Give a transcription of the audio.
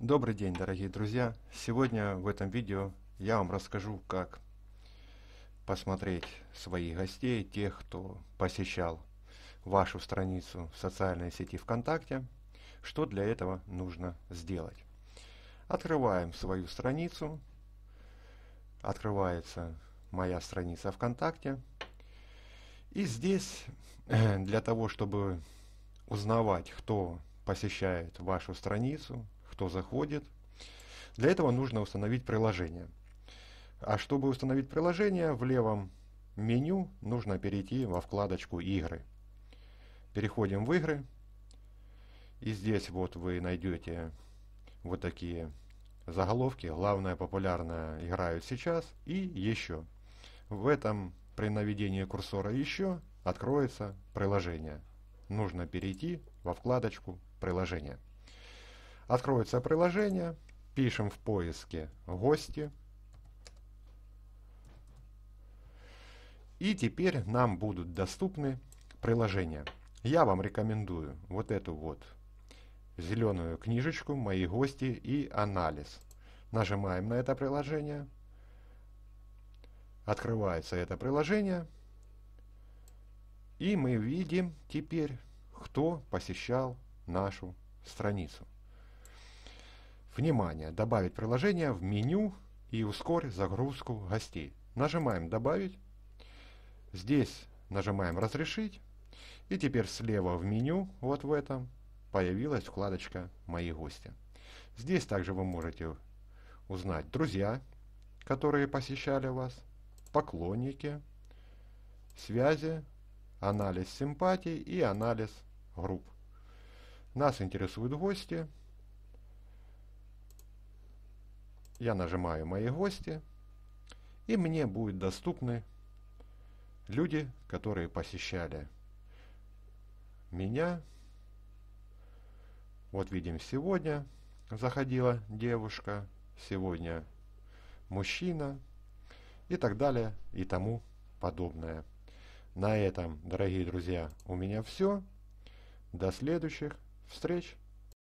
Добрый день, дорогие друзья! Сегодня в этом видео я вам расскажу, как посмотреть своих гостей, тех, кто посещал вашу страницу в социальной сети ВКонтакте, что для этого нужно сделать. Открываем свою страницу, открывается моя страница ВКонтакте, и здесь э, для того, чтобы узнавать, кто посещает вашу страницу, что заходит. Для этого нужно установить приложение. А чтобы установить приложение, в левом меню нужно перейти во вкладочку «Игры». Переходим в «Игры». И здесь вот вы найдете вот такие заголовки. Главная популярная играют сейчас и еще. В этом при наведении курсора еще откроется приложение. Нужно перейти во вкладочку приложения. Откроется приложение, пишем в поиске «Гости». И теперь нам будут доступны приложения. Я вам рекомендую вот эту вот зеленую книжечку «Мои гости» и «Анализ». Нажимаем на это приложение. Открывается это приложение. И мы видим теперь, кто посещал нашу страницу. Внимание! Добавить приложение в меню и ускорить загрузку гостей. Нажимаем «Добавить». Здесь нажимаем «Разрешить». И теперь слева в меню, вот в этом, появилась вкладочка «Мои гости». Здесь также вы можете узнать друзья, которые посещали вас, поклонники, связи, анализ симпатий и анализ групп. Нас интересуют гости, Я нажимаю «Мои гости», и мне будут доступны люди, которые посещали меня. Вот видим, сегодня заходила девушка, сегодня мужчина и так далее и тому подобное. На этом, дорогие друзья, у меня все. До следующих встреч!